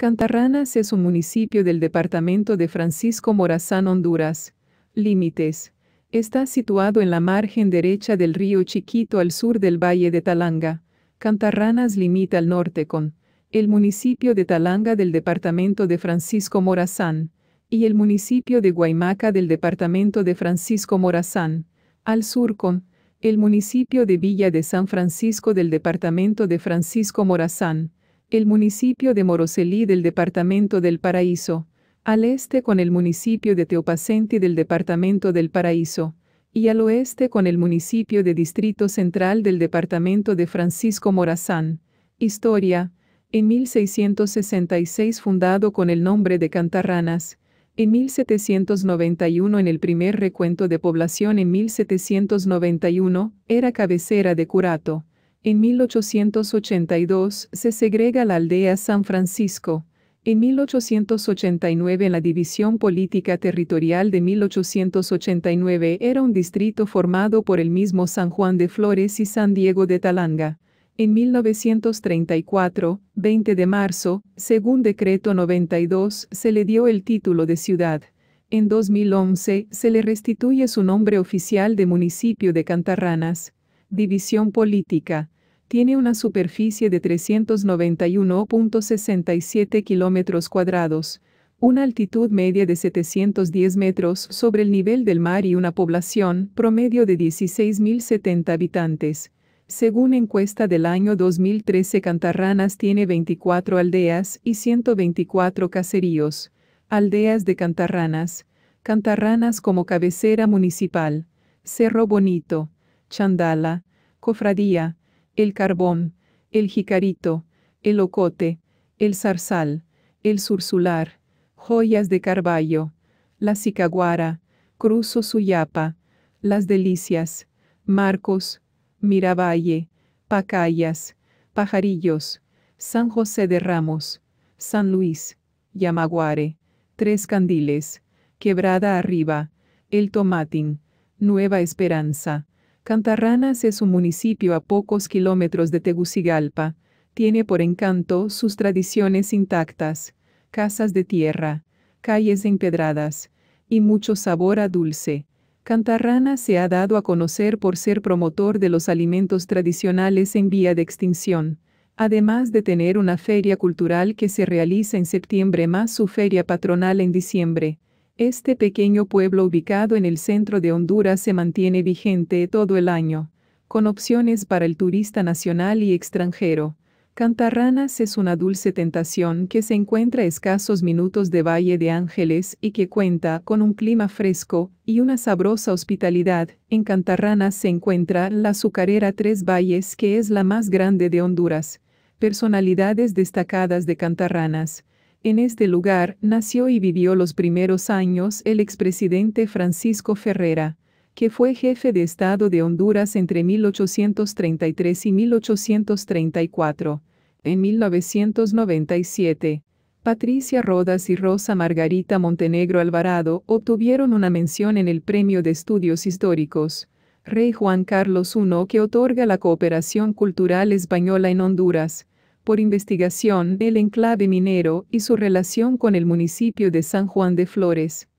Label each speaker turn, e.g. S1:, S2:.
S1: Cantarranas es un municipio del departamento de Francisco Morazán, Honduras. Límites. Está situado en la margen derecha del río Chiquito al sur del valle de Talanga. Cantarranas limita al norte con el municipio de Talanga del departamento de Francisco Morazán y el municipio de Guaymaca del departamento de Francisco Morazán, al sur con el municipio de Villa de San Francisco del departamento de Francisco Morazán, el municipio de Moroselí del departamento del Paraíso, al este con el municipio de Teopacenti del departamento del Paraíso, y al oeste con el municipio de Distrito Central del departamento de Francisco Morazán. Historia, en 1666 fundado con el nombre de Cantarranas, en 1791 en el primer recuento de población en 1791, era cabecera de Curato. En 1882 se segrega la aldea San Francisco. En 1889 la división política territorial de 1889 era un distrito formado por el mismo San Juan de Flores y San Diego de Talanga. En 1934, 20 de marzo, según decreto 92, se le dio el título de ciudad. En 2011, se le restituye su nombre oficial de municipio de Cantarranas. División política tiene una superficie de 391.67 kilómetros cuadrados, una altitud media de 710 metros sobre el nivel del mar y una población promedio de 16.070 habitantes. Según encuesta del año 2013, Cantarranas tiene 24 aldeas y 124 caseríos. Aldeas de Cantarranas. Cantarranas como cabecera municipal. Cerro Bonito. Chandala. Cofradía el carbón, el jicarito, el ocote, el zarzal, el sursular, joyas de carballo, la cicaguara, cruzo suyapa, las delicias, Marcos, Miravalle, Pacayas, Pajarillos, San José de Ramos, San Luis, Yamaguare, Tres Candiles, Quebrada Arriba, El Tomatín, Nueva Esperanza, Cantarranas es un municipio a pocos kilómetros de Tegucigalpa. Tiene por encanto sus tradiciones intactas, casas de tierra, calles empedradas, y mucho sabor a dulce. Cantarrana se ha dado a conocer por ser promotor de los alimentos tradicionales en vía de extinción, además de tener una feria cultural que se realiza en septiembre más su feria patronal en diciembre. Este pequeño pueblo ubicado en el centro de Honduras se mantiene vigente todo el año, con opciones para el turista nacional y extranjero. Cantarranas es una dulce tentación que se encuentra a escasos minutos de Valle de Ángeles y que cuenta con un clima fresco y una sabrosa hospitalidad. En Cantarranas se encuentra la azucarera Tres Valles que es la más grande de Honduras. Personalidades destacadas de Cantarranas. En este lugar nació y vivió los primeros años el expresidente Francisco Ferrera, que fue jefe de Estado de Honduras entre 1833 y 1834. En 1997, Patricia Rodas y Rosa Margarita Montenegro Alvarado obtuvieron una mención en el Premio de Estudios Históricos, Rey Juan Carlos I que otorga la cooperación cultural española en Honduras, por investigación del enclave minero y su relación con el municipio de San Juan de Flores.